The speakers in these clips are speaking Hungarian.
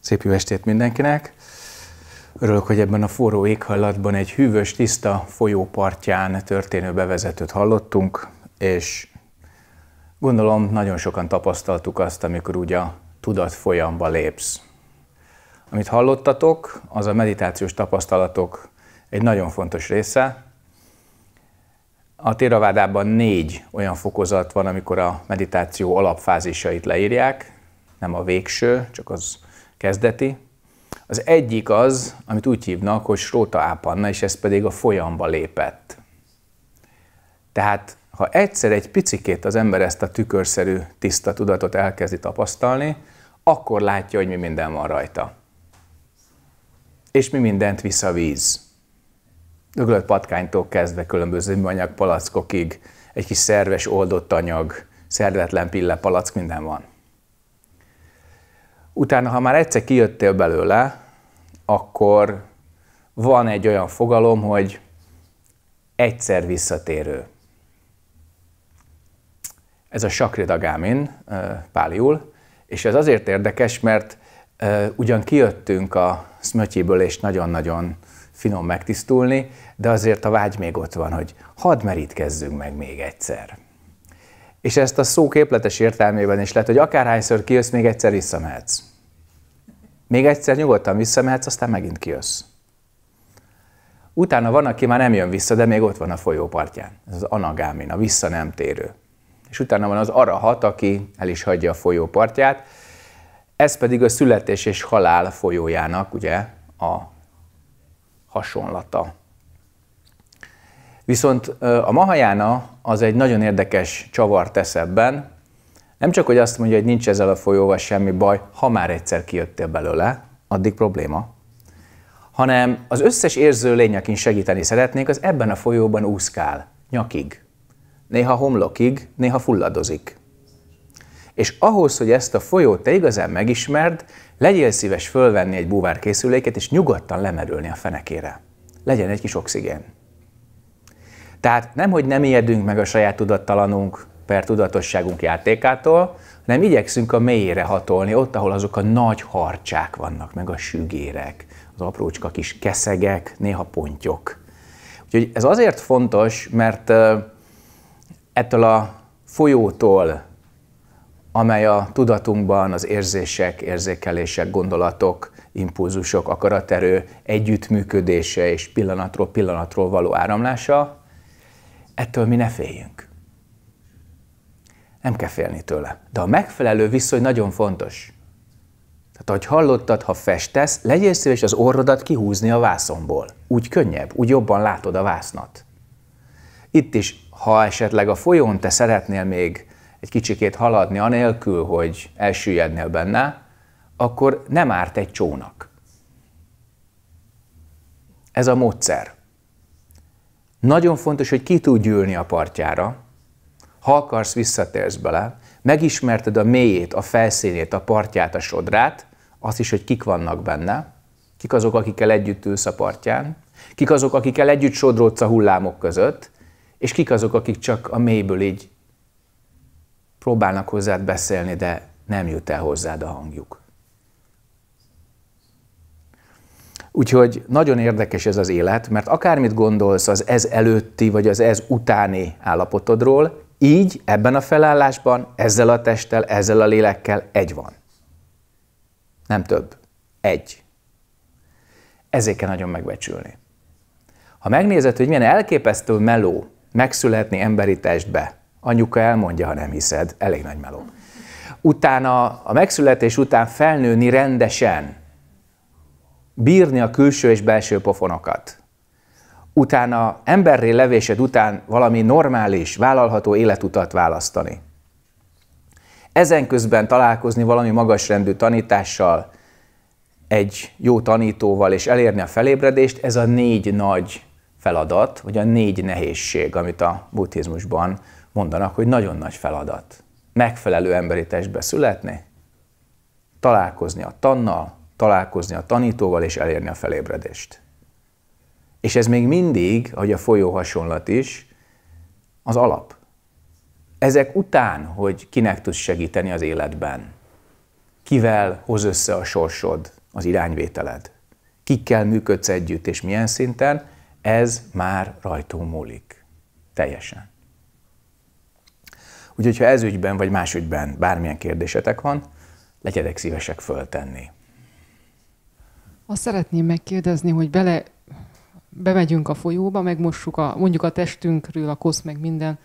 Szép jó estét mindenkinek! Örülök, hogy ebben a forró éghajlatban egy hűvös, tiszta folyópartján történő bevezetőt hallottunk, és gondolom nagyon sokan tapasztaltuk azt, amikor úgy a tudat folyamba lépsz. Amit hallottatok, az a meditációs tapasztalatok egy nagyon fontos része. A téravádában négy olyan fokozat van, amikor a meditáció alapfázisait leírják, nem a végső, csak az kezdeti. Az egyik az, amit úgy hívnak, hogy Sróta Ápanna, és ez pedig a folyamba lépett. Tehát, ha egyszer egy picikét az ember ezt a tükörszerű, tiszta tudatot elkezdi tapasztalni, akkor látja, hogy mi minden van rajta. És mi mindent visz a víz. Döglött patkánytól kezdve különböző műanyag palackokig, egy kis szerves oldott anyag, szervetlen pille palack, minden van utána, ha már egyszer kijöttél belőle, akkor van egy olyan fogalom, hogy egyszer visszatérő. Ez a sakridagámin, páliul, és ez azért érdekes, mert ugyan kijöttünk a szmötyiből, és nagyon-nagyon finom megtisztulni, de azért a vágy még ott van, hogy hadd merítkezzünk meg még egyszer. És ezt a szó képletes értelmében is lehet, hogy akárhányszor kijössz, még egyszer visszamehetsz. Még egyszer nyugodtan visszamehetsz, aztán megint kijössz. Utána van, aki már nem jön vissza, de még ott van a folyópartján. Ez az anagámin, a vissza nem térő. És utána van az arahat, aki el is hagyja a folyópartját. Ez pedig a születés és halál folyójának ugye a hasonlata. Viszont a mahajána az egy nagyon érdekes csavar tesz ebben, nem csak, hogy azt mondja, hogy nincs ezzel a folyóval semmi baj, ha már egyszer kijöttél belőle, addig probléma, hanem az összes érző lény, akin segíteni szeretnék, az ebben a folyóban úszkál, nyakig. Néha homlokig, néha fulladozik. És ahhoz, hogy ezt a folyót te igazán megismerd, legyél szíves fölvenni egy búvárkészüléket, és nyugodtan lemerülni a fenekére. Legyen egy kis oxigén. Tehát nem, hogy nem ijedünk meg a saját tudattalanunk, per tudatosságunk játékától, hanem igyekszünk a mélyére hatolni, ott, ahol azok a nagy harcsák vannak, meg a sügérek, az aprócska kis keszegek, néha pontyok. Úgyhogy ez azért fontos, mert ettől a folyótól, amely a tudatunkban az érzések, érzékelések, gondolatok, impulzusok, akaraterő együttműködése és pillanatról pillanatról való áramlása, ettől mi ne féljünk nem kell félni tőle. De a megfelelő viszony nagyon fontos. Tehát, ahogy hallottad, ha festesz, legyél szíves az orrodat kihúzni a vászomból. Úgy könnyebb, úgy jobban látod a vásznat. Itt is, ha esetleg a folyón te szeretnél még egy kicsikét haladni, anélkül, hogy elsüllyednél benne, akkor nem árt egy csónak. Ez a módszer. Nagyon fontos, hogy ki tud ülni a partjára, ha akarsz, visszatérsz bele, megismerted a mélyét, a felszínét, a partját, a sodrát, azt is, hogy kik vannak benne, kik azok, akikkel együtt ülsz a partján, kik azok, akikkel együtt sodródsz a hullámok között, és kik azok, akik csak a mélyből így próbálnak hozzád beszélni, de nem jut el hozzád a hangjuk. Úgyhogy nagyon érdekes ez az élet, mert akármit gondolsz az ez előtti vagy az ez utáni állapotodról, így ebben a felállásban, ezzel a testtel, ezzel a lélekkel egy van. Nem több. Egy. Ezért kell nagyon megbecsülni. Ha megnézed, hogy milyen elképesztő meló megszületni emberi testbe, anyuka elmondja, ha nem hiszed, elég nagy meló. Utána, a megszületés után felnőni rendesen, bírni a külső és belső pofonokat, utána emberré levésed után valami normális, vállalható életutat választani. Ezen közben találkozni valami magasrendű tanítással, egy jó tanítóval és elérni a felébredést, ez a négy nagy feladat, vagy a négy nehézség, amit a buddhizmusban mondanak, hogy nagyon nagy feladat. Megfelelő emberi testbe születni, találkozni a tannal, találkozni a tanítóval és elérni a felébredést. És ez még mindig, hogy a folyó hasonlat is, az alap. Ezek után, hogy kinek tudsz segíteni az életben, kivel hoz össze a sorsod, az irányvételed, kikkel működsz együtt és milyen szinten, ez már rajtunk múlik. Teljesen. Úgyhogy, ha ez ügyben vagy más ügyben bármilyen kérdésetek van, legyetek szívesek föltenni. Azt szeretném megkérdezni, hogy bele bemegyünk a folyóba, megmossuk a, mondjuk a testünkről, a kosz, meg minden,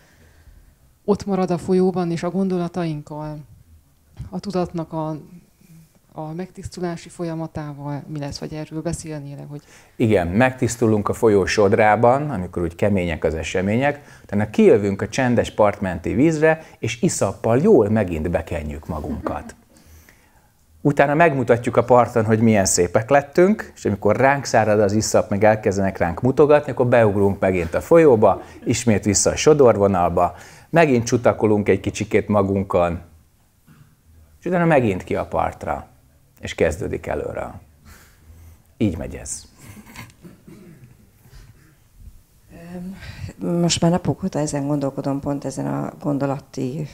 ott marad a folyóban, és a gondolatainkkal, a tudatnak a, a megtisztulási folyamatával mi lesz, vagy erről beszélnél hogy... Igen, megtisztulunk a folyó sodrában, amikor úgy kemények az események, utána kijövünk a csendes partmenti vízre, és iszappal jól megint bekenjük magunkat. utána megmutatjuk a parton, hogy milyen szépek lettünk, és amikor ránk szárad az iszap, meg elkezdenek ránk mutogatni, akkor beugrunk megint a folyóba, ismét vissza a sodorvonalba, megint csutakolunk egy kicsikét magunkon, és utána megint ki a partra, és kezdődik előre. Így megy ez. Most már napok óta ezen gondolkodom, pont ezen a gondolati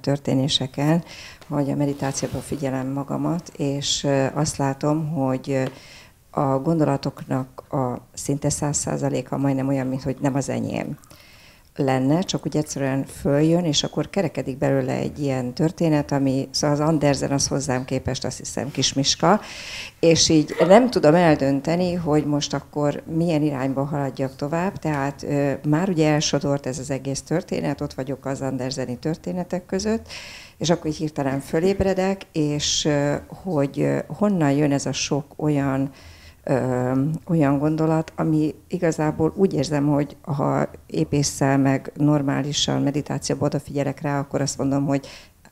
történéseken, hogy a meditációban figyelem magamat, és azt látom, hogy a gondolatoknak a szinte száz százaléka majdnem olyan, mint hogy nem az enyém lenne, csak úgy egyszerűen följön, és akkor kerekedik belőle egy ilyen történet, ami szóval az Andersen az hozzám képest azt hiszem kismiska, és így nem tudom eldönteni, hogy most akkor milyen irányba haladjak tovább, tehát ö, már ugye elsodort ez az egész történet, ott vagyok az Andersen-i történetek között, és akkor így hirtelen fölébredek, és ö, hogy ö, honnan jön ez a sok olyan ö, olyan gondolat, ami igazából úgy érzem, hogy ha épésszel, meg normálisan meditációba odafigyelek rá, akkor azt mondom, hogy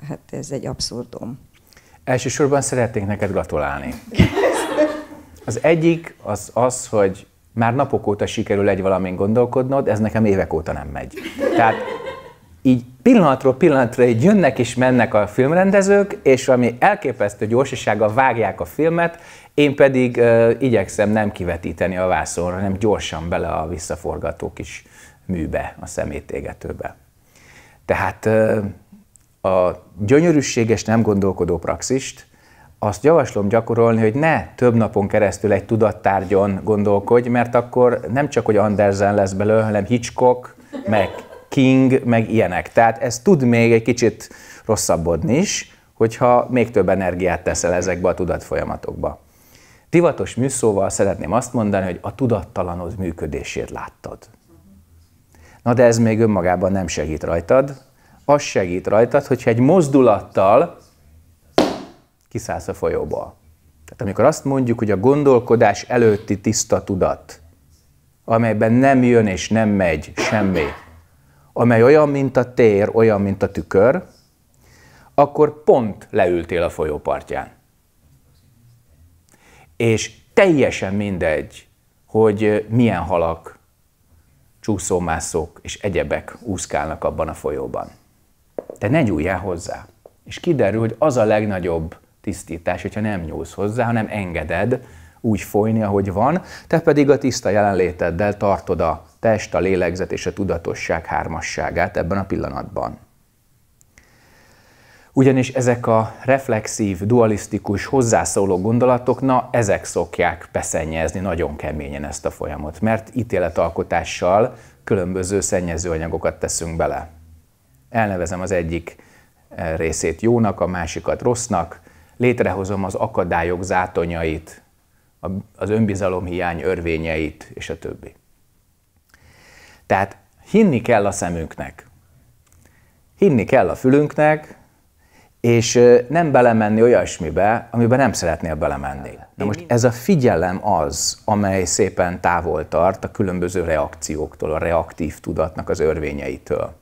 hát ez egy abszurdum. Elsősorban szeretnék neked gratulálni. Az egyik az az, hogy már napok óta sikerül egy valamint gondolkodnod, ez nekem évek óta nem megy. Tehát így pillanatról pillanatra így jönnek és mennek a filmrendezők, és ami elképesztő gyorsasággal vágják a filmet, én pedig uh, igyekszem nem kivetíteni a vászonra, hanem gyorsan bele a visszaforgató kis műbe, a szemétégetőbe. Tehát uh, a gyönyörűséges, nem gondolkodó praxist, azt javaslom gyakorolni, hogy ne több napon keresztül egy tudattárgyon gondolkodj, mert akkor nem csak, hogy Andersen lesz belőle, hanem Hitchcock, meg King, meg ilyenek. Tehát ez tud még egy kicsit rosszabbodni is, hogyha még több energiát teszel ezekbe a tudatfolyamatokba. Divatos műszóval szeretném azt mondani, hogy a tudattalanod működését láttad. Na de ez még önmagában nem segít rajtad. Az segít rajtad, hogyha egy mozdulattal kiszállsz a folyóból. Tehát amikor azt mondjuk, hogy a gondolkodás előtti tiszta tudat, amelyben nem jön és nem megy semmi, amely olyan, mint a tér, olyan, mint a tükör, akkor pont leültél a folyópartján. És teljesen mindegy, hogy milyen halak, csúszómászók és egyebek úszkálnak abban a folyóban. Te ne nyúljál hozzá. És kiderül, hogy az a legnagyobb tisztítás, hogyha nem nyúlsz hozzá, hanem engeded, úgy folyni, ahogy van, te pedig a tiszta jelenléteddel tartod a test, a lélegzet és a tudatosság hármasságát ebben a pillanatban. Ugyanis ezek a reflexív, dualisztikus, hozzászóló gondolatok, na ezek szokják beszennyezni nagyon keményen ezt a folyamot, mert ítéletalkotással különböző szennyezőanyagokat teszünk bele. Elnevezem az egyik eh, részét jónak, a másikat rossznak, létrehozom az akadályok zátonyait, az önbizalom hiány örvényeit, és a többi. Tehát hinni kell a szemünknek, hinni kell a fülünknek, és nem belemenni olyasmibe, amiben nem szeretnél belemenni. De most ez a figyelem az, amely szépen távol tart a különböző reakcióktól, a reaktív tudatnak az örvényeitől.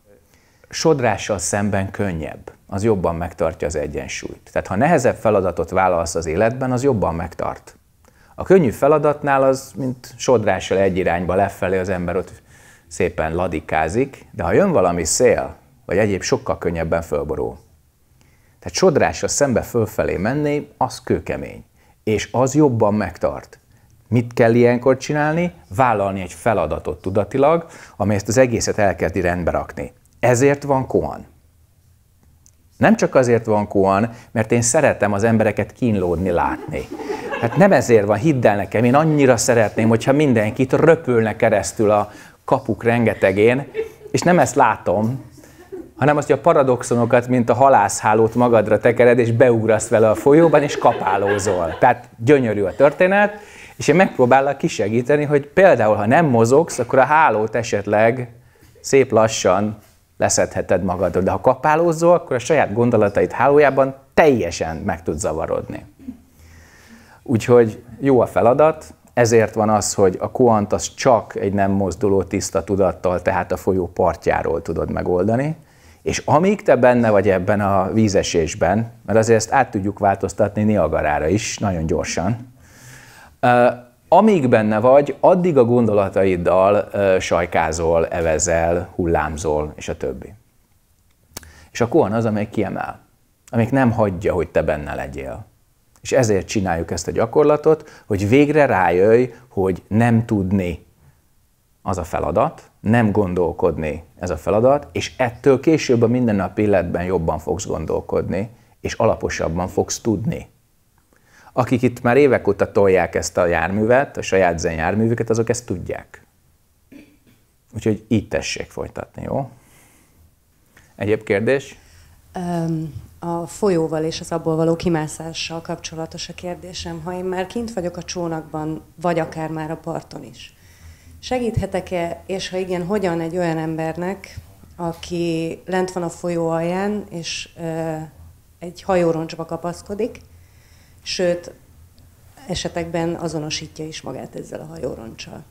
Sodrással szemben könnyebb, az jobban megtartja az egyensúlyt. Tehát ha nehezebb feladatot válasz az életben, az jobban megtart. A könnyű feladatnál az, mint sodrással egy irányba lefelé az ember ott szépen ladikázik, de ha jön valami szél, vagy egyéb sokkal könnyebben fölborul. Tehát sodrással szembe fölfelé menni, az kőkemény, és az jobban megtart. Mit kell ilyenkor csinálni? Vállalni egy feladatot tudatilag, ami ezt az egészet elkezdi rendbe rakni. Ezért van koan. Nem csak azért van koan, mert én szeretem az embereket kínlódni látni. Hát nem ezért van, hidd el nekem, én annyira szeretném, hogyha mindenkit röpülne keresztül a kapuk rengetegén, és nem ezt látom, hanem azt, hogy a paradoxonokat, mint a halászhálót magadra tekered, és beugrasz vele a folyóban, és kapálózol. Tehát gyönyörű a történet, és én megpróbálok kisegíteni, hogy például, ha nem mozogsz, akkor a hálót esetleg szép lassan leszedheted magadról. De ha kapálózol, akkor a saját gondolataid hálójában teljesen meg tud zavarodni. Úgyhogy jó a feladat, ezért van az, hogy a koant az csak egy nem mozduló tiszta tudattal, tehát a folyó partjáról tudod megoldani, és amíg te benne vagy ebben a vízesésben, mert azért ezt át tudjuk változtatni Niagarára is, nagyon gyorsan, amíg benne vagy, addig a gondolataiddal sajkázol, evezel, hullámzol, és a többi. És a koan az, amely kiemel, amelyik nem hagyja, hogy te benne legyél. És ezért csináljuk ezt a gyakorlatot, hogy végre rájöjj, hogy nem tudni az a feladat, nem gondolkodni ez a feladat, és ettől később a mindennapi életben jobban fogsz gondolkodni, és alaposabban fogsz tudni. Akik itt már évek óta tolják ezt a járművet, a saját zen járművüket, azok ezt tudják. Úgyhogy így tessék folytatni, jó? Egyéb kérdés? a folyóval és az abból való kimászással kapcsolatos a kérdésem, ha én már kint vagyok a csónakban, vagy akár már a parton is. Segíthetek-e, és ha igen, hogyan egy olyan embernek, aki lent van a folyó alján, és ö, egy hajóroncsba kapaszkodik, sőt, esetekben azonosítja is magát ezzel a hajóroncsal.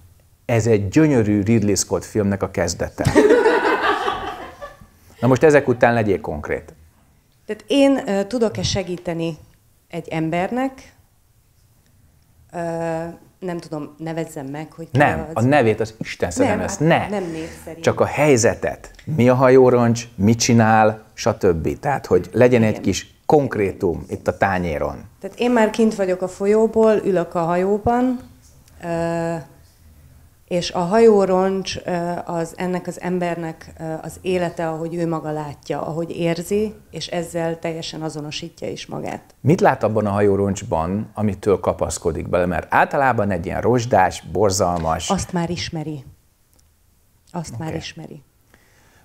Ez egy gyönyörű Ridley Scott filmnek a kezdete. Na most ezek után legyél konkrét. Tehát én uh, tudok-e segíteni egy embernek? Uh, nem tudom, nevezzem meg, hogy Nem, az... a nevét az Isten szedem ezt, hát ne. Nem népszerű. Csak a helyzetet. Mi a hajóroncs, mit csinál, stb. Tehát, hogy legyen Igen. egy kis konkrétum itt a tányéron. Tehát én már kint vagyok a folyóból, ülök a hajóban, uh, és a hajóroncs az ennek az embernek az élete, ahogy ő maga látja, ahogy érzi, és ezzel teljesen azonosítja is magát. Mit lát abban a hajóroncsban, amitől kapaszkodik bele? Mert általában egy ilyen rozsdás, borzalmas... Azt már ismeri. Azt okay. már ismeri.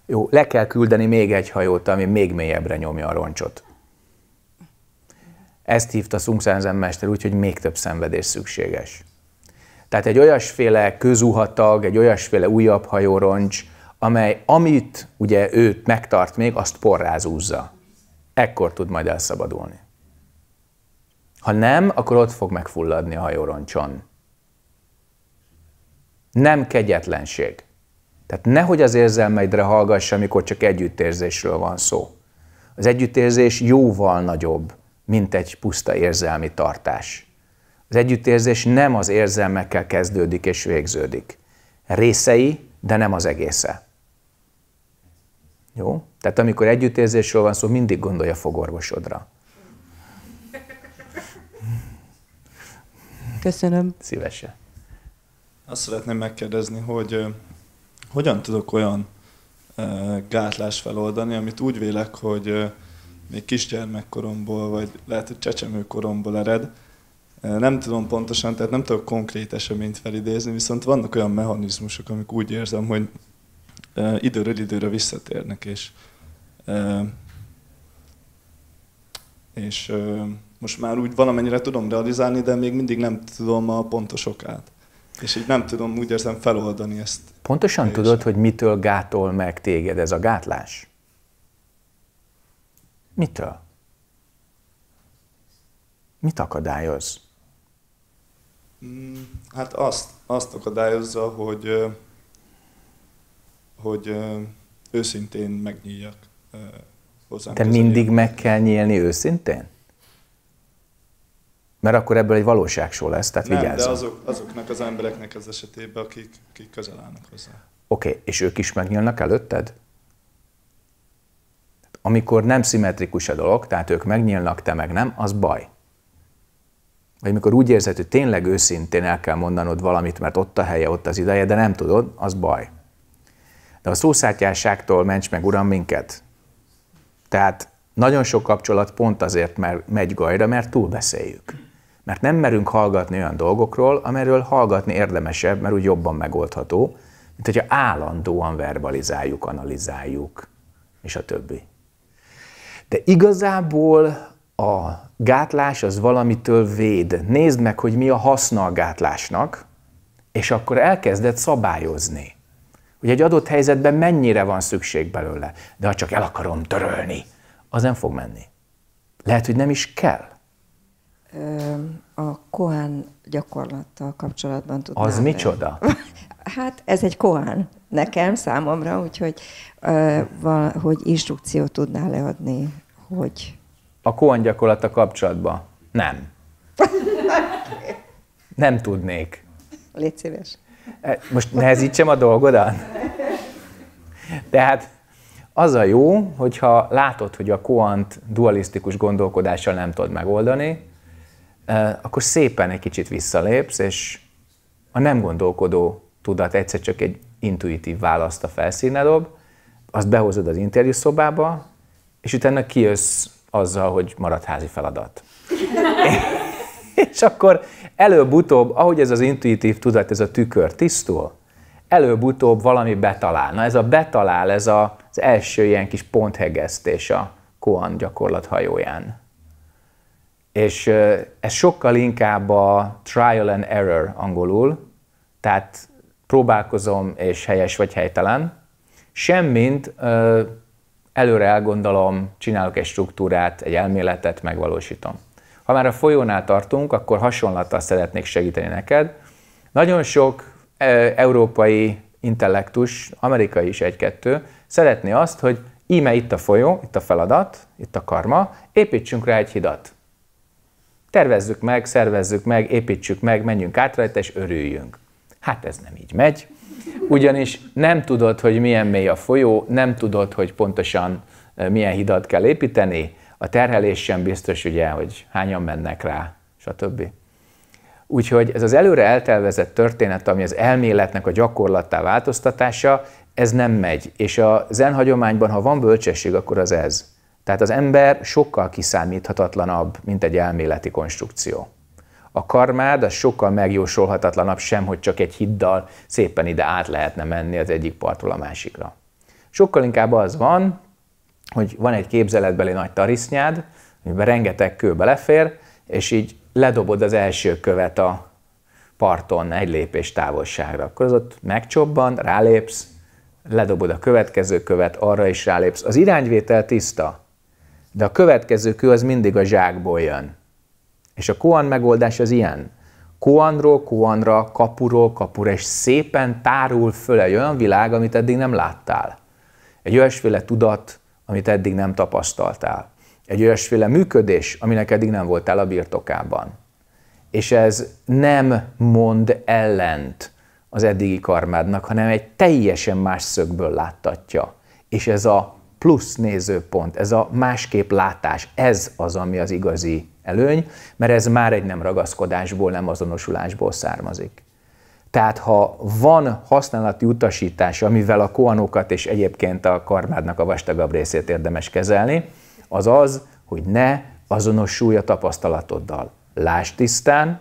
Jó, le kell küldeni még egy hajót, ami még mélyebbre nyomja a roncsot. Ezt hívta Szungszánzen mester úgy, hogy még több szenvedés szükséges. Tehát egy olyasféle közuhatag, egy olyasféle újabb hajóroncs, amely amit ugye őt megtart még, azt porrázúzza. Ekkor tud majd elszabadulni. Ha nem, akkor ott fog megfulladni a hajóroncson. Nem kegyetlenség. Tehát nehogy az érzelmeidre hallgass, amikor csak együttérzésről van szó. Az együttérzés jóval nagyobb, mint egy puszta érzelmi tartás. Az együttérzés nem az érzelmekkel kezdődik és végződik. Részei, de nem az egésze. Jó? Tehát amikor együttérzésről van szó, mindig gondolja a fogorvosodra. Köszönöm. Szívesen. Azt szeretném megkérdezni, hogy hogyan tudok olyan gátlás feloldani, amit úgy vélek, hogy még kisgyermekkoromból, vagy lehet, hogy csecsemőkoromból ered, nem tudom pontosan, tehát nem tudok konkrét eseményt felidézni, viszont vannak olyan mechanizmusok, amik úgy érzem, hogy időről időre visszatérnek, és, és most már úgy valamennyire tudom realizálni, de még mindig nem tudom a pontos okát. És így nem tudom, úgy érzem, feloldani ezt. Pontosan és... tudod, hogy mitől gátol meg téged ez a gátlás? Mitől? Mit akadályoz? Mm, hát azt, azt akadályozza, hogy, hogy őszintén megnyíljak hozzám. Te mindig meg kell nyílni őszintén? Mert akkor ebből egy valóságsó lesz, tehát Nem, de azok, azoknak az embereknek az esetében, akik, akik közel állnak hozzá. Oké, okay, és ők is megnyílnak előtted? Amikor nem szimmetrikus a dolog, tehát ők megnyílnak, te meg nem, az baj vagy mikor úgy érzed, hogy tényleg őszintén el kell mondanod valamit, mert ott a helye, ott az ideje, de nem tudod, az baj. De a szószátyásságtól ments meg, Uram, minket. Tehát nagyon sok kapcsolat pont azért mert megy gajra, mert túlbeszéljük. Mert nem merünk hallgatni olyan dolgokról, amiről hallgatni érdemesebb, mert úgy jobban megoldható, mint hogyha állandóan verbalizáljuk, analizáljuk, és a többi. De igazából a gátlás az valamitől véd. Nézd meg, hogy mi a haszna a gátlásnak, és akkor elkezded szabályozni. Hogy egy adott helyzetben mennyire van szükség belőle. De ha csak el akarom törölni, az nem fog menni. Lehet, hogy nem is kell. A kohán gyakorlattal kapcsolatban tudnám. Az micsoda? Hát ez egy kohán nekem, számomra, úgyhogy hogy instrukciót tudnál leadni, hogy a koan gyakorlata kapcsolatban? Nem. Nem tudnék. Légy szíves. E, most nehezítsem a dolgodat? Tehát az a jó, hogyha látod, hogy a koant dualisztikus gondolkodással nem tudod megoldani, e, akkor szépen egy kicsit visszalépsz, és a nem gondolkodó tudat egyszer csak egy intuitív választ a felszínre dob, azt behozod az interjú szobába, és utána kijössz azzal, hogy maradt házi feladat. És akkor előbb-utóbb, ahogy ez az intuitív tudat, ez a tükör tisztul, előbb-utóbb valami betalál. Na ez a betalál, ez a, az első ilyen kis ponthegesztés a Koan gyakorlat hajóján. És ez sokkal inkább a trial and error angolul, tehát próbálkozom és helyes vagy helytelen, semmint előre elgondolom, csinálok egy struktúrát, egy elméletet, megvalósítom. Ha már a folyónál tartunk, akkor hasonlattal szeretnék segíteni neked. Nagyon sok e, európai intellektus, amerikai is egy-kettő, szeretné azt, hogy íme itt a folyó, itt a feladat, itt a karma, építsünk rá egy hidat. Tervezzük meg, szervezzük meg, építsük meg, menjünk át rajta és örüljünk. Hát ez nem így megy ugyanis nem tudod, hogy milyen mély a folyó, nem tudod, hogy pontosan eh, milyen hidat kell építeni, a terhelés sem biztos, ugye, hogy hányan mennek rá, stb. Úgyhogy ez az előre eltervezett történet, ami az elméletnek a gyakorlattá változtatása, ez nem megy. És a zen hagyományban, ha van bölcsesség, akkor az ez. Tehát az ember sokkal kiszámíthatatlanabb, mint egy elméleti konstrukció a karmád az sokkal megjósolhatatlanabb sem, hogy csak egy hiddal szépen ide át lehetne menni az egyik partról a másikra. Sokkal inkább az van, hogy van egy képzeletbeli nagy tarisznyád, amiben rengeteg kő belefér, és így ledobod az első követ a parton egy lépés távolságra. Akkor az ott megcsobban, rálépsz, ledobod a következő követ, arra is rálépsz. Az irányvétel tiszta, de a következő kő az mindig a zsákból jön. És a koan megoldás az ilyen. Koanról koanra, kapuról kapura, és szépen tárul föl egy olyan világ, amit eddig nem láttál. Egy olyasféle tudat, amit eddig nem tapasztaltál. Egy olyasféle működés, aminek eddig nem voltál a birtokában. És ez nem mond ellent az eddigi karmádnak, hanem egy teljesen más szögből láttatja. És ez a plusz nézőpont, ez a másképp látás, ez az, ami az igazi előny, mert ez már egy nem ragaszkodásból, nem azonosulásból származik. Tehát ha van használati utasítás, amivel a koanokat és egyébként a karmádnak a vastagabb részét érdemes kezelni, az az, hogy ne azonosulj a tapasztalatoddal. Lásd tisztán,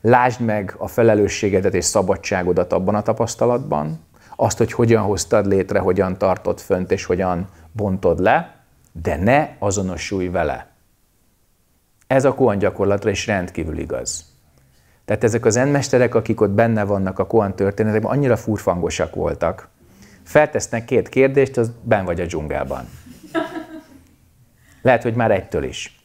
lásd meg a felelősségedet és szabadságodat abban a tapasztalatban, azt, hogy hogyan hoztad létre, hogyan tartod fönt és hogyan bontod le, de ne azonosulj vele. Ez a koan gyakorlatra is rendkívül igaz. Tehát ezek az enmesterek, akik ott benne vannak a koan történetekben, annyira furfangosak voltak. Feltesznek két kérdést, az ben vagy a dzsungelben. Lehet, hogy már egytől is.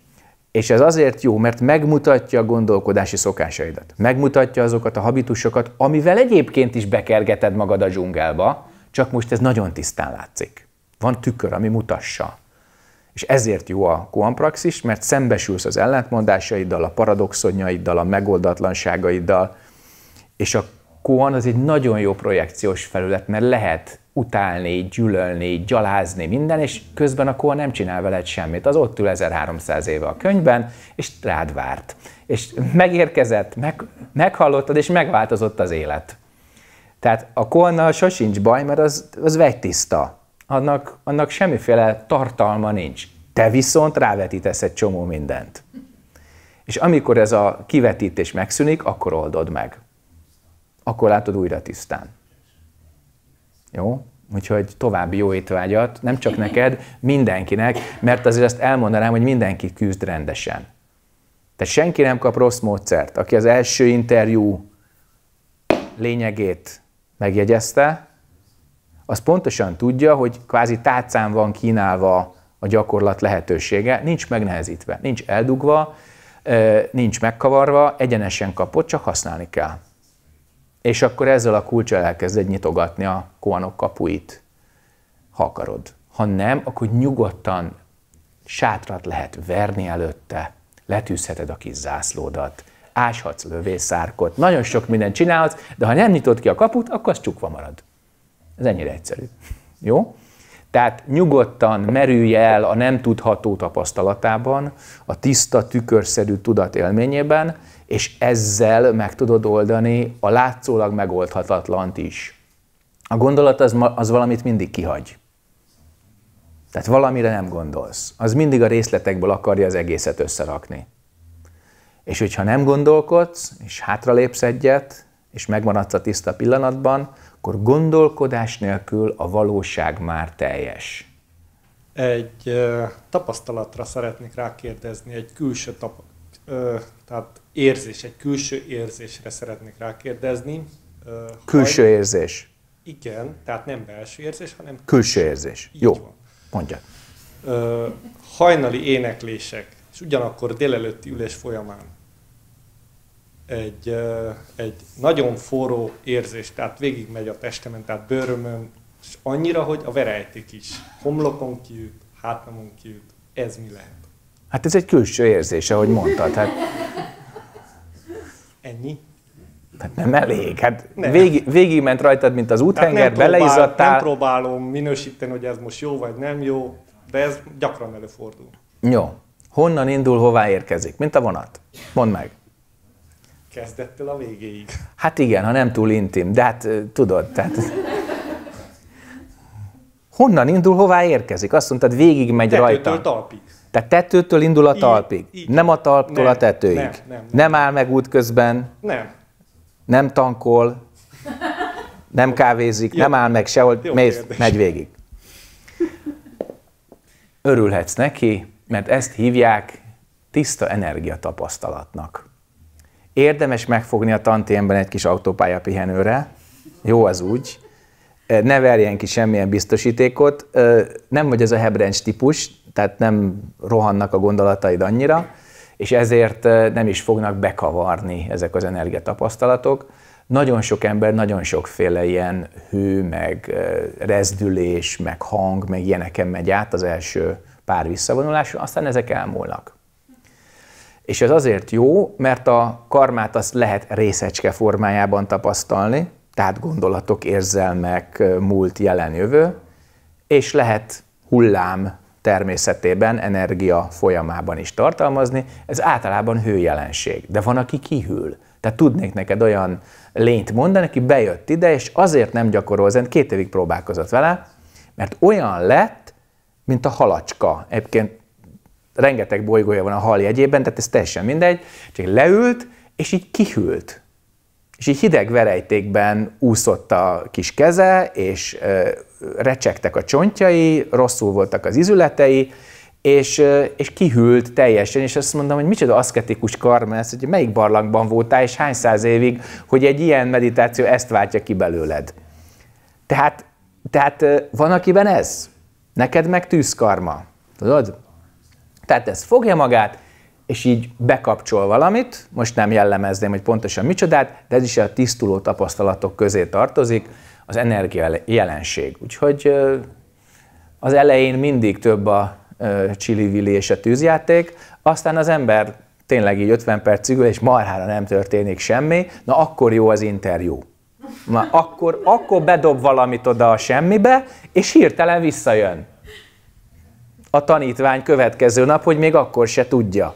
És ez azért jó, mert megmutatja a gondolkodási szokásaidat. Megmutatja azokat a habitusokat, amivel egyébként is bekergeted magad a dzsungelba, csak most ez nagyon tisztán látszik. Van tükör, ami mutassa. És ezért jó a koanpraxis, mert szembesülsz az ellentmondásaiddal, a paradoxonjaiddal, a megoldatlanságaiddal, és a koan az egy nagyon jó projekciós felület, mert lehet utálni, gyűlölni, gyalázni, minden, és közben a kor nem csinál veled semmit. Az ott ül 1300 éve a könyvben, és rád várt. És megérkezett, meg, meghallottad, és megváltozott az élet. Tehát a kornal sosincs baj, mert az, az tiszta. Annak, annak semmiféle tartalma nincs. Te viszont rávetítesz egy csomó mindent. És amikor ez a kivetítés megszűnik, akkor oldod meg. Akkor látod újra tisztán. Jó? Úgyhogy további jó étvágyat, nem csak neked, mindenkinek, mert azért ezt elmondanám, hogy mindenki küzd rendesen. Tehát senki nem kap rossz módszert. Aki az első interjú lényegét megjegyezte, az pontosan tudja, hogy kvázi tárcán van kínálva a gyakorlat lehetősége, nincs megnehezítve, nincs eldugva, nincs megkavarva, egyenesen kapott, csak használni kell. És akkor ezzel a kulcsal elkezded nyitogatni a koanok kapuit, ha akarod. Ha nem, akkor nyugodtan sátrat lehet verni előtte, letűzheted a kis zászlódat, áshatsz lövészárkot, nagyon sok mindent csinálhatsz, de ha nem nyitod ki a kaput, akkor az csukva marad. Ez ennyire egyszerű. Jó? Tehát nyugodtan merülj el a nem tudható tapasztalatában, a tiszta, tükörszerű tudat élményében, és ezzel meg tudod oldani a látszólag megoldhatatlant is. A gondolat az, az valamit mindig kihagy. Tehát valamire nem gondolsz. Az mindig a részletekből akarja az egészet összerakni. És hogyha nem gondolkodsz, és hátralépsz egyet, és megmaradsz a tiszta pillanatban, akkor gondolkodás nélkül a valóság már teljes. Egy ö, tapasztalatra szeretnék rákérdezni, egy külső tap, tehát érzés, egy külső érzésre szeretnék rákérdezni. Külső Haj... érzés. Igen, tehát nem belső érzés, hanem külső, külső érzés. Így Jó, van. mondja. Hajnali éneklések, és ugyanakkor délelőtti ülés folyamán egy, egy nagyon forró érzés, tehát végigmegy a testemen, tehát bőrömön, és annyira, hogy a verejték is. Homlokon kiüt, hátamon kiüt. Ez mi lehet? Hát ez egy külső érzés, ahogy mondtad. Hát Ennyi? Hát nem elég. Hát nem. Végig, ment rajtad, mint az úthenger, hát beleizadtál. Nem próbálom minősíteni, hogy ez most jó vagy nem jó, de ez gyakran előfordul. Jó. Honnan indul, hová érkezik? Mint a vonat. Mondd meg. Kezdettől a végéig. Hát igen, ha nem túl intim, de hát tudod, tehát... Honnan indul, hová érkezik? Azt mondtad, végig megy Tetőtől rajta. talpig. Tehát tetőtől indul a talpig, így, így. nem a talptól nem, a tetőig. Nem, nem, nem. nem áll meg útközben, nem. nem tankol, nem kávézik, jó. nem áll meg sehol, jó mész, megy végig. Örülhetsz neki, mert ezt hívják tiszta energiatapasztalatnak. Érdemes megfogni a tantémben egy kis autópálya pihenőre, jó az úgy, ne verjen ki semmilyen biztosítékot, nem vagy ez a hebrencs típus, tehát nem rohannak a gondolataid annyira, és ezért eh, nem is fognak bekavarni ezek az energiatapasztalatok. Nagyon sok ember nagyon sokféle ilyen hő, meg eh, rezdülés, meg hang, meg ilyeneken megy át az első pár visszavonuláson, aztán ezek elmúlnak. És ez azért jó, mert a karmát azt lehet részecske formájában tapasztalni, tehát gondolatok, érzelmek, eh, múlt, jelen, jövő, és lehet hullám természetében, energia folyamában is tartalmazni, ez általában hőjelenség. De van, aki kihűl. Tehát tudnék neked olyan lényt mondani, aki bejött ide, és azért nem gyakorol zen, két évig próbálkozott vele, mert olyan lett, mint a halacska. Egyébként rengeteg bolygója van a hal jegyében, tehát ez teljesen mindegy, csak leült, és így kihűlt. És így hideg verejtékben úszott a kis keze, és recsegtek a csontjai, rosszul voltak az izületei, és, és kihűlt teljesen, és azt mondom, hogy micsoda aszketikus ez, hogy melyik barlangban voltál, és hány száz évig, hogy egy ilyen meditáció ezt váltja ki belőled. Tehát, tehát van, akiben ez. Neked meg tűzkarma. Tudod? Tehát ez fogja magát, és így bekapcsol valamit, most nem jellemezném, hogy pontosan micsodát, de ez is a tisztuló tapasztalatok közé tartozik, az energia jelenség. Úgyhogy az elején mindig több a csili-vili és a tűzjáték, aztán az ember tényleg így 50 percig ül, és marhára nem történik semmi, na akkor jó az interjú. Na, akkor, akkor bedob valamit oda a semmibe, és hirtelen visszajön a tanítvány következő nap, hogy még akkor se tudja.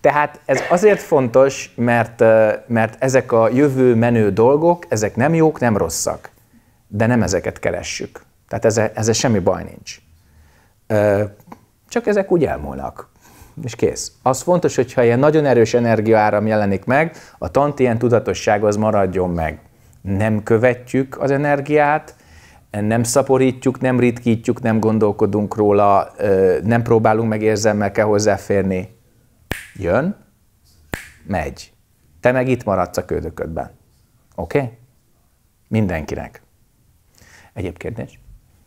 Tehát ez azért fontos, mert, mert ezek a jövő menő dolgok, ezek nem jók, nem rosszak de nem ezeket keressük. Tehát ezzel, ezzel semmi baj nincs. Csak ezek úgy elmúlnak. És kész. Az fontos, hogyha ilyen nagyon erős energiaáram jelenik meg, a tant ilyen tudatosság az maradjon meg. Nem követjük az energiát, nem szaporítjuk, nem ritkítjuk, nem gondolkodunk róla, nem próbálunk meg érzelmekkel hozzáférni. Jön, megy. Te meg itt maradsz a ködöködben. Oké? Okay? Mindenkinek. Egyéb kérdés?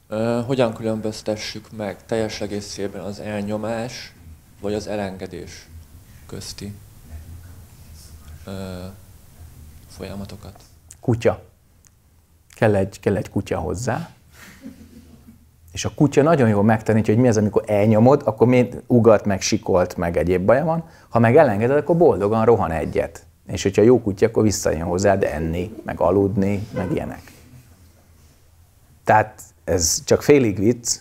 Ö, hogyan különböztessük meg teljes egészében az elnyomás vagy az elengedés közti ö, folyamatokat? Kutya. Kell egy, kell egy kutya hozzá. És a kutya nagyon jól megtanítja, hogy mi az, amikor elnyomod, akkor mi ugat, meg sikolt, meg egyéb baja van. Ha meg elengeded, akkor boldogan rohan egyet. És hogyha jó kutya, akkor visszajön hozzád enni, meg aludni, meg ilyenek. Tehát ez csak félig vicc,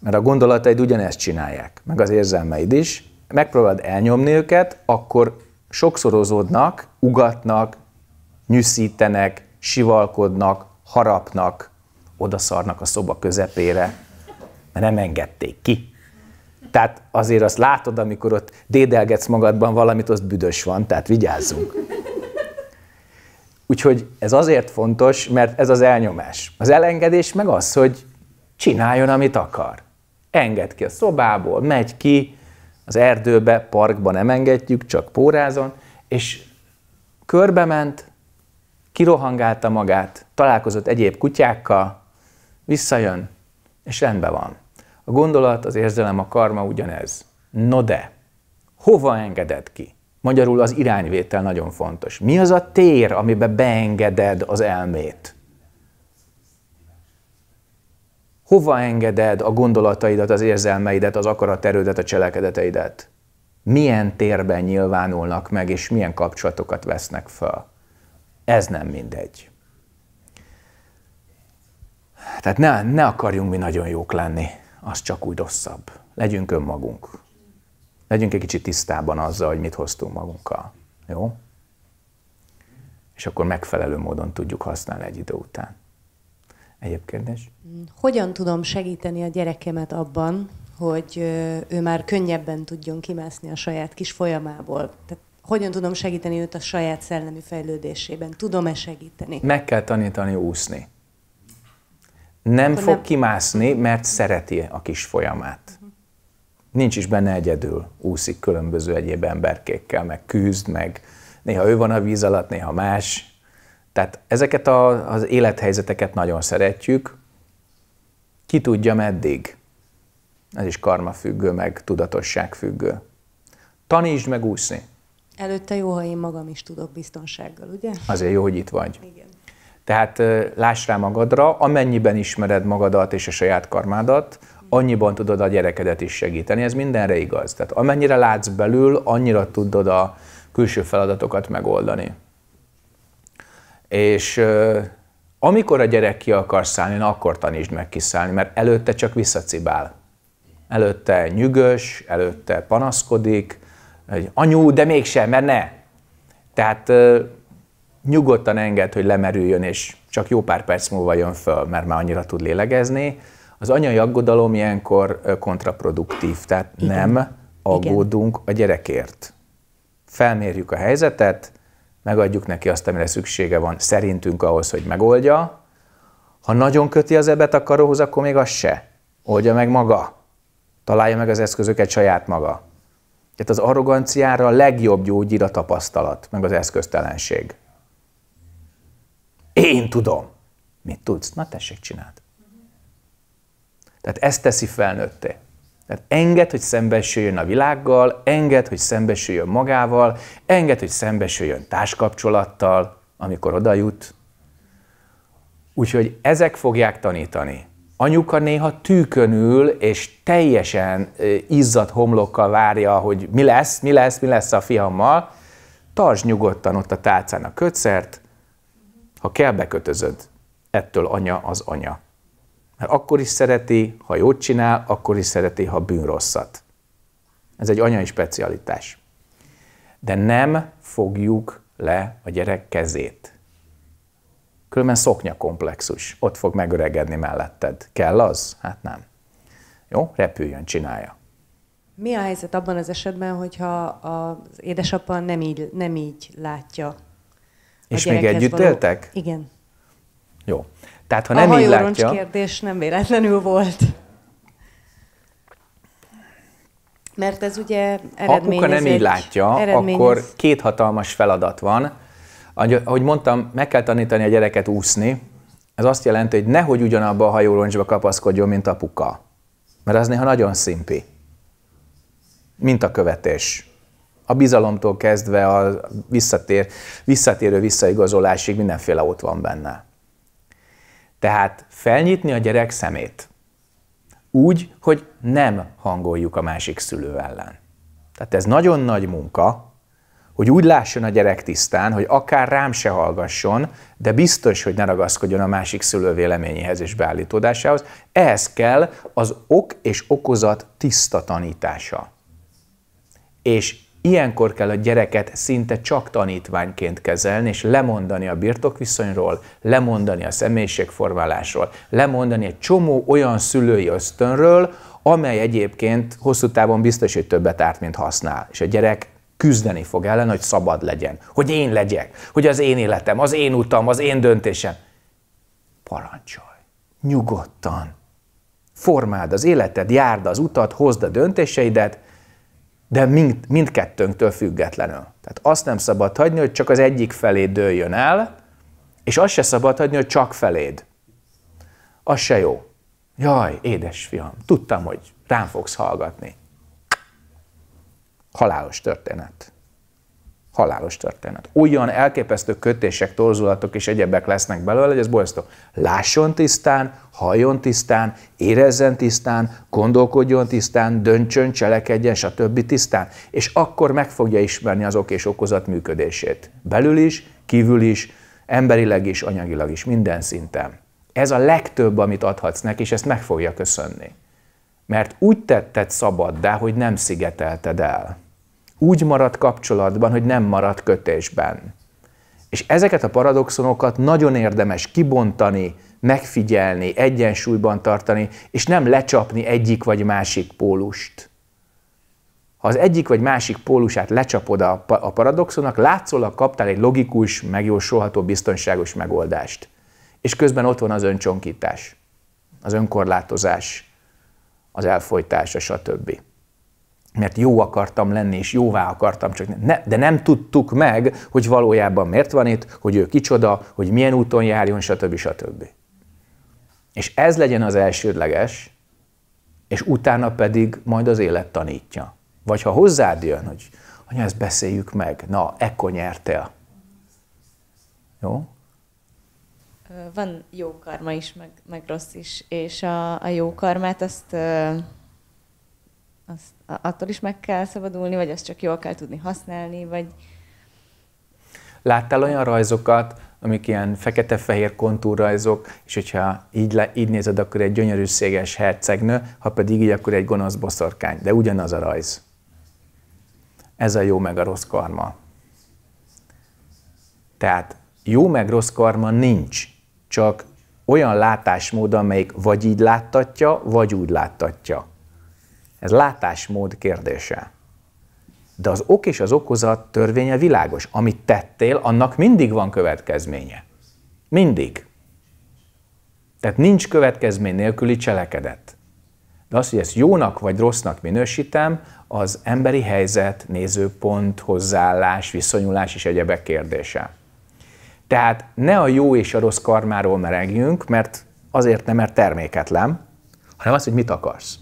mert a gondolataid ugyanezt csinálják, meg az érzelmeid is. Megpróbáld elnyomni őket, akkor sokszorozódnak, ugatnak, nyűszítenek, sivalkodnak, harapnak, odaszarnak a szoba közepére, mert nem engedték ki. Tehát azért azt látod, amikor ott dédelgetsz magadban valamit, az büdös van, tehát vigyázzunk. Úgyhogy ez azért fontos, mert ez az elnyomás. Az elengedés meg az, hogy csináljon, amit akar. Enged ki a szobából, megy ki, az erdőbe, parkba nem engedjük, csak pórázon, és körbe ment, kirohangálta magát, találkozott egyéb kutyákkal, visszajön, és rendben van. A gondolat, az érzelem, a karma ugyanez. No de, hova engeded ki? Magyarul az irányvétel nagyon fontos. Mi az a tér, amibe beengeded az elmét? Hova engeded a gondolataidat, az érzelmeidet, az akaraterődet, a cselekedeteidet? Milyen térben nyilvánulnak meg, és milyen kapcsolatokat vesznek fel? Ez nem mindegy. Tehát ne, ne akarjunk mi nagyon jók lenni, az csak úgy rosszabb. Legyünk önmagunk legyünk egy kicsit tisztában azzal, hogy mit hoztunk magunkkal. Jó? És akkor megfelelő módon tudjuk használni egy idő után. Egyéb kérdés? Mm, hogyan tudom segíteni a gyerekemet abban, hogy ő már könnyebben tudjon kimászni a saját kis folyamából? Tehát hogyan tudom segíteni őt a saját szellemi fejlődésében? Tudom-e segíteni? Meg kell tanítani úszni. Nem Akkor fog nem... kimászni, mert szereti a kis folyamát nincs is benne egyedül, úszik különböző egyéb emberkékkel, meg küzd, meg néha ő van a víz alatt, néha más. Tehát ezeket a, az élethelyzeteket nagyon szeretjük. Ki tudja meddig? Ez is karma függő, meg tudatosság függő. Tanítsd meg úszni. Előtte jó, ha én magam is tudok biztonsággal, ugye? Azért jó, hogy itt vagy. Igen. Tehát láss rá magadra, amennyiben ismered magadat és a saját karmádat, annyiban tudod a gyerekedet is segíteni. Ez mindenre igaz. Tehát amennyire látsz belül, annyira tudod a külső feladatokat megoldani. És amikor a gyerek ki akar szállni, na, akkor tanítsd meg kiszállni, mert előtte csak visszacibál. Előtte nyügös, előtte panaszkodik, hogy anyu, de mégsem, mert ne. Tehát nyugodtan enged, hogy lemerüljön, és csak jó pár perc múlva jön föl, mert már annyira tud lélegezni, az anyai aggodalom ilyenkor kontraproduktív, tehát Igen. nem aggódunk Igen. a gyerekért. Felmérjük a helyzetet, megadjuk neki azt, amire szüksége van szerintünk ahhoz, hogy megoldja. Ha nagyon köti az ebet a karóhoz, akkor még az se. Oldja meg maga. Találja meg az eszközöket saját maga. Tehát az arroganciára a legjobb gyógyír a tapasztalat, meg az eszköztelenség. Én tudom. Mit tudsz? Na tessék, csináld. Tehát ezt teszi felnőtté. Tehát enged, hogy szembesüljön a világgal, enged, hogy szembesüljön magával, enged, hogy szembesüljön társkapcsolattal, amikor oda jut. Úgyhogy ezek fogják tanítani. Anyuka néha tűkönül és teljesen izzadt homlokkal várja, hogy mi lesz, mi lesz, mi lesz a fiammal. Tartsd nyugodtan ott a tálcán a kötszert, ha kell, bekötözöd. Ettől anya az anya. Mert akkor is szereti, ha jót csinál, akkor is szereti, ha bűn rosszat. Ez egy anyai specialitás. De nem fogjuk le a gyerek kezét. Különben szoknya komplexus. Ott fog megöregedni melletted. Kell az? Hát nem. Jó? Repüljön, csinálja. Mi a helyzet abban az esetben, hogyha az édesapa nem így, nem így látja? És még együtt való... éltek? Igen. Jó. Tehát ha nem a így látja... kérdés nem véletlenül volt. Mert ez ugye Ha Kuka nem így látja, akkor két hatalmas feladat van. Ahogy mondtam, meg kell tanítani a gyereket úszni. Ez azt jelenti, hogy nehogy ugyanabba a hajóroncsba kapaszkodjon, mint apuka. Mert az néha nagyon szimpi. Mint a követés. A bizalomtól kezdve a visszatér, visszatérő visszaigazolásig mindenféle ott van benne. Tehát felnyitni a gyerek szemét. Úgy, hogy nem hangoljuk a másik szülő ellen. Tehát ez nagyon nagy munka, hogy úgy lásson a gyerek tisztán, hogy akár rám se hallgasson, de biztos, hogy ne ragaszkodjon a másik szülő véleményéhez és beállítódásához. Ehhez kell az ok és okozat tiszta tanítása. És Ilyenkor kell a gyereket szinte csak tanítványként kezelni, és lemondani a birtokviszonyról, lemondani a személyiségformálásról, lemondani egy csomó olyan szülői ösztönről, amely egyébként hosszú távon biztosít többet árt, mint használ. És a gyerek küzdeni fog ellen, hogy szabad legyen, hogy én legyek, hogy az én életem, az én utam, az én döntésem. Parancsolj, nyugodtan, formáld az életed, járd az utat, hozd a döntéseidet, de mind, mindkettőnktől függetlenül. Tehát azt nem szabad hagyni, hogy csak az egyik felé dőljön el, és azt se szabad hagyni, hogy csak feléd. Az se jó. Jaj, édes fiam, tudtam, hogy rám fogsz hallgatni. Halálos történet. Halálos történet. Olyan elképesztő kötések, torzulatok és egyebek lesznek belőle, hogy ez borzasztó. Lásson tisztán, halljon tisztán, érezzen tisztán, gondolkodjon tisztán, döntsön, cselekedjen, stb. tisztán. És akkor meg fogja ismerni az ok és okozat működését. Belül is, kívül is, emberileg is, anyagilag is, minden szinten. Ez a legtöbb, amit adhatsz neki, és ezt meg fogja köszönni. Mert úgy tetted szabaddá, hogy nem szigetelted el úgy marad kapcsolatban, hogy nem marad kötésben. És ezeket a paradoxonokat nagyon érdemes kibontani, megfigyelni, egyensúlyban tartani, és nem lecsapni egyik vagy másik pólust. Ha az egyik vagy másik pólusát lecsapod a, a paradoxonnak, látszólag kaptál egy logikus, megjósolható, biztonságos megoldást. És közben ott van az öncsonkítás, az önkorlátozás, az elfolytás, stb mert jó akartam lenni, és jóvá akartam, csak ne, de nem tudtuk meg, hogy valójában miért van itt, hogy ő kicsoda, hogy milyen úton járjon, stb. stb. És ez legyen az elsődleges, és utána pedig majd az élet tanítja. Vagy ha hozzád jön, hogy anya, ezt beszéljük meg, na, ekkor nyertél. Jó? Van jó karma is, meg, meg rossz is, és a, a jó karmát azt az, attól is meg kell szabadulni, vagy azt csak jól kell tudni használni, vagy... Láttál olyan rajzokat, amik ilyen fekete-fehér kontúrrajzok, és hogyha így, le, így nézed, akkor egy gyönyörű széges hercegnő, ha pedig így, akkor egy gonosz boszorkány, de ugyanaz a rajz. Ez a jó meg a rossz karma. Tehát jó meg rossz karma nincs, csak olyan látásmód, amelyik vagy így láttatja, vagy úgy láttatja. Ez látásmód kérdése. De az ok és az okozat törvénye világos. Amit tettél, annak mindig van következménye. Mindig. Tehát nincs következmény nélküli cselekedet. De az, hogy ezt jónak vagy rossznak minősítem, az emberi helyzet, nézőpont, hozzáállás, viszonyulás és egyebek kérdése. Tehát ne a jó és a rossz karmáról meregjünk, mert azért nem, mert terméketlen, hanem az, hogy mit akarsz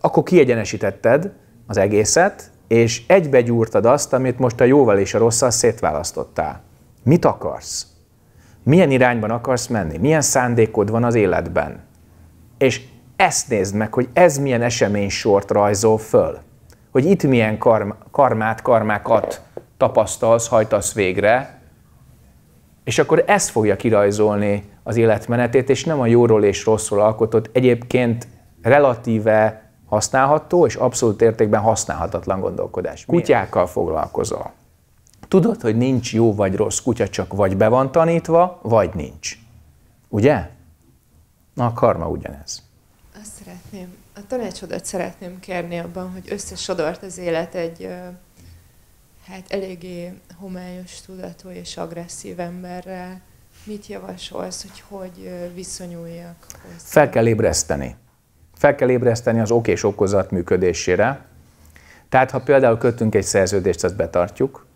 akkor kiegyenesítetted az egészet, és egybegyúrtad azt, amit most a jóval és a rosszal szétválasztottál. Mit akarsz? Milyen irányban akarsz menni? Milyen szándékod van az életben? És ezt nézd meg, hogy ez milyen eseménysort rajzol föl. Hogy itt milyen karm- karmát, karmákat tapasztalsz, hajtasz végre, és akkor ez fogja kirajzolni az életmenetét, és nem a jóról és rosszról alkotott, egyébként relatíve használható és abszolút értékben használhatatlan gondolkodás. Miért? Kutyákkal foglalkozol. Tudod, hogy nincs jó vagy rossz kutya, csak vagy be van tanítva, vagy nincs. Ugye? Na, a karma ugyanez. Azt szeretném, a tanácsodat szeretném kérni abban, hogy összesodort az élet egy hát eléggé homályos tudatú és agresszív emberrel. Mit javasolsz, hogy hogy viszonyuljak hozzá? Fel kell ébreszteni. Fel kell ébreszteni az ok és okozat működésére. Tehát, ha például kötünk egy szerződést, azt betartjuk.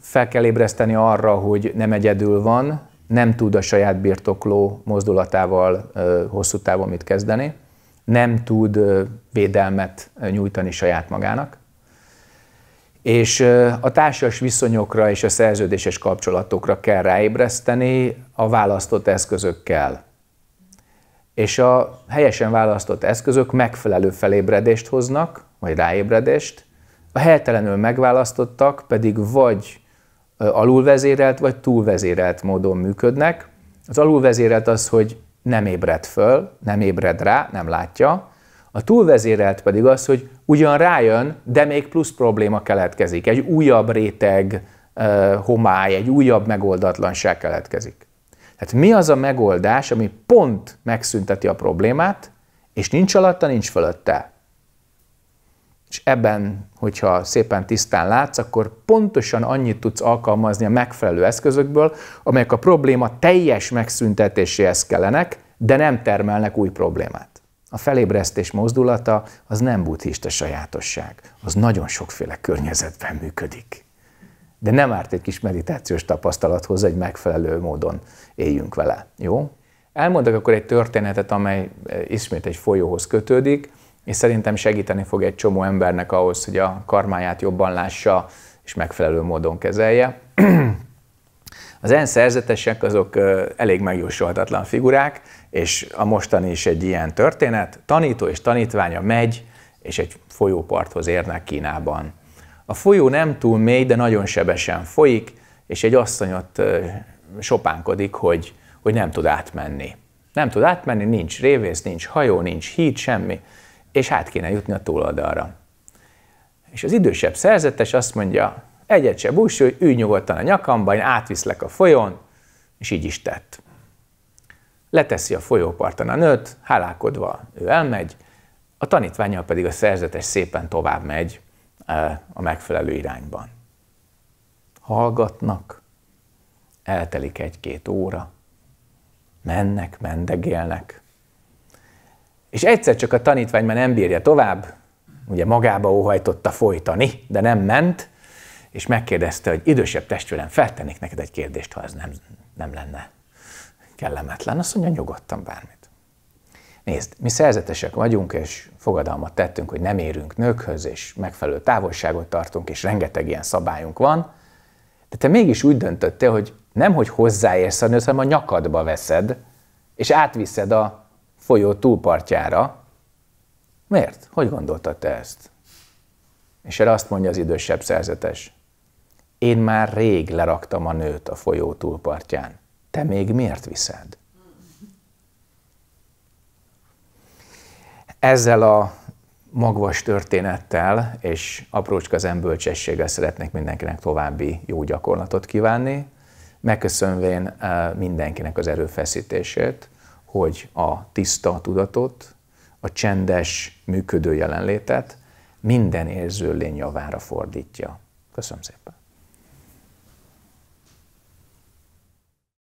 Fel kell ébreszteni arra, hogy nem egyedül van, nem tud a saját birtokló mozdulatával hosszú távon mit kezdeni, nem tud védelmet nyújtani saját magának és a társas viszonyokra és a szerződéses kapcsolatokra kell ráébreszteni a választott eszközökkel és a helyesen választott eszközök megfelelő felébredést hoznak, vagy ráébredést, a helytelenül megválasztottak pedig vagy alulvezérelt, vagy túlvezérelt módon működnek. Az alulvezérelt az, hogy nem ébred föl, nem ébred rá, nem látja. A túlvezérelt pedig az, hogy ugyan rájön, de még plusz probléma keletkezik. Egy újabb réteg, homály, egy újabb megoldatlanság keletkezik. Tehát mi az a megoldás, ami pont megszünteti a problémát, és nincs alatta, nincs fölötte. És ebben, hogyha szépen tisztán látsz, akkor pontosan annyit tudsz alkalmazni a megfelelő eszközökből, amelyek a probléma teljes megszüntetéséhez kellenek, de nem termelnek új problémát. A felébresztés mozdulata az nem buddhista sajátosság, az nagyon sokféle környezetben működik de nem árt egy kis meditációs tapasztalathoz, hogy megfelelő módon éljünk vele. Jó? Elmondok akkor egy történetet, amely eh, ismét egy folyóhoz kötődik, és szerintem segíteni fog egy csomó embernek ahhoz, hogy a karmáját jobban lássa, és megfelelő módon kezelje. Az EN szerzetesek azok eh, elég megjósolhatatlan figurák, és a mostani is egy ilyen történet. Tanító és tanítványa megy, és egy folyóparthoz érnek Kínában a folyó nem túl mély, de nagyon sebesen folyik, és egy asszony ott sopánkodik, hogy, hogy nem tud átmenni. Nem tud átmenni, nincs révész, nincs hajó, nincs híd, semmi, és hát kéne jutni a túloldalra. És az idősebb szerzetes azt mondja, egyet se bújsó, hogy ülj nyugodtan a nyakamba, én átviszlek a folyón, és így is tett. Leteszi a folyóparton a nőt, hálálkodva ő elmegy, a tanítványa pedig a szerzetes szépen tovább megy, E, a megfelelő irányban. Hallgatnak, eltelik egy-két óra, mennek, mendegélnek, és egyszer csak a tanítvány már nem bírja tovább, ugye magába óhajtotta folytani, de nem ment, és megkérdezte, hogy idősebb testvérem, feltennék neked egy kérdést, ha ez nem, nem lenne kellemetlen. Azt mondja, nyugodtan bármi. Nézd, mi szerzetesek vagyunk, és fogadalmat tettünk, hogy nem érünk nőkhöz, és megfelelő távolságot tartunk, és rengeteg ilyen szabályunk van, de te mégis úgy döntöttél, hogy nem, hogy hozzáérsz a nőhöz, hanem a nyakadba veszed, és átviszed a folyó túlpartjára. Miért? Hogy gondoltad te ezt? És erre azt mondja az idősebb szerzetes. Én már rég leraktam a nőt a folyó túlpartján. Te még miért viszed? Ezzel a magvas történettel és aprócska zembölcsességgel szeretnék mindenkinek további jó gyakorlatot kívánni, megköszönvén eh, mindenkinek az erőfeszítését, hogy a tiszta tudatot, a csendes, működő jelenlétet minden érző lény javára fordítja. Köszönöm szépen!